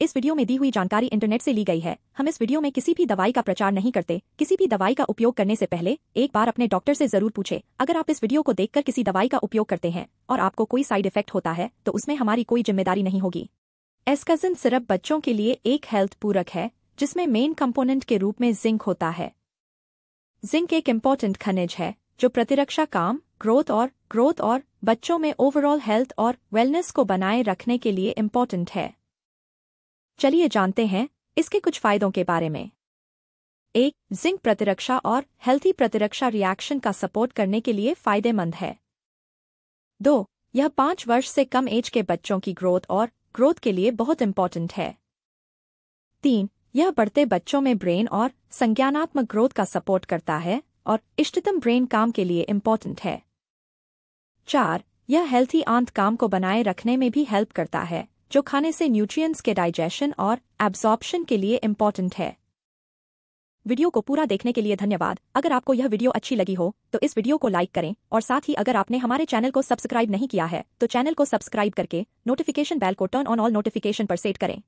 इस वीडियो में दी हुई जानकारी इंटरनेट से ली गई है हम इस वीडियो में किसी भी दवाई का प्रचार नहीं करते किसी भी दवाई का उपयोग करने से पहले एक बार अपने डॉक्टर से जरूर पूछे अगर आप इस वीडियो को देखकर किसी दवाई का उपयोग करते हैं और आपको कोई साइड इफेक्ट होता है तो उसमें हमारी कोई जिम्मेदारी नहीं होगी एस्कजन सिरप बच्चों के लिए एक हेल्थ पूरक है जिसमें मेन कम्पोनेंट के रूप में जिंक होता है जिंक एक इम्पोर्टेंट खनिज है जो प्रतिरक्षा काम ग्रोथ और ग्रोथ और बच्चों में ओवरऑल हेल्थ और वेलनेस को बनाए रखने के लिए इम्पोर्टेंट है चलिए जानते हैं इसके कुछ फायदों के बारे में एक जिंक प्रतिरक्षा और हेल्थी प्रतिरक्षा रिएक्शन का सपोर्ट करने के लिए फायदेमंद है दो यह पाँच वर्ष से कम एज के बच्चों की ग्रोथ और ग्रोथ के लिए बहुत इम्पॉर्टेंट है तीन यह बढ़ते बच्चों में ब्रेन और संज्ञानात्मक ग्रोथ का सपोर्ट करता है और इष्टतम ब्रेन काम के लिए इम्पॉर्टेंट है चार यह हेल्थी आंत काम को बनाए रखने में भी हेल्प करता है जो खाने से न्यूट्रिएंट्स के डाइजेशन और एब्जॉर्प्शन के लिए इम्पॉर्टेंट है वीडियो को पूरा देखने के लिए धन्यवाद अगर आपको यह वीडियो अच्छी लगी हो तो इस वीडियो को लाइक करें और साथ ही अगर आपने हमारे चैनल को सब्सक्राइब नहीं किया है तो चैनल को सब्सक्राइब करके नोटिफिकेशन बैल को टर्न ऑन ऑल नोटिफिकेशन पर सेट करें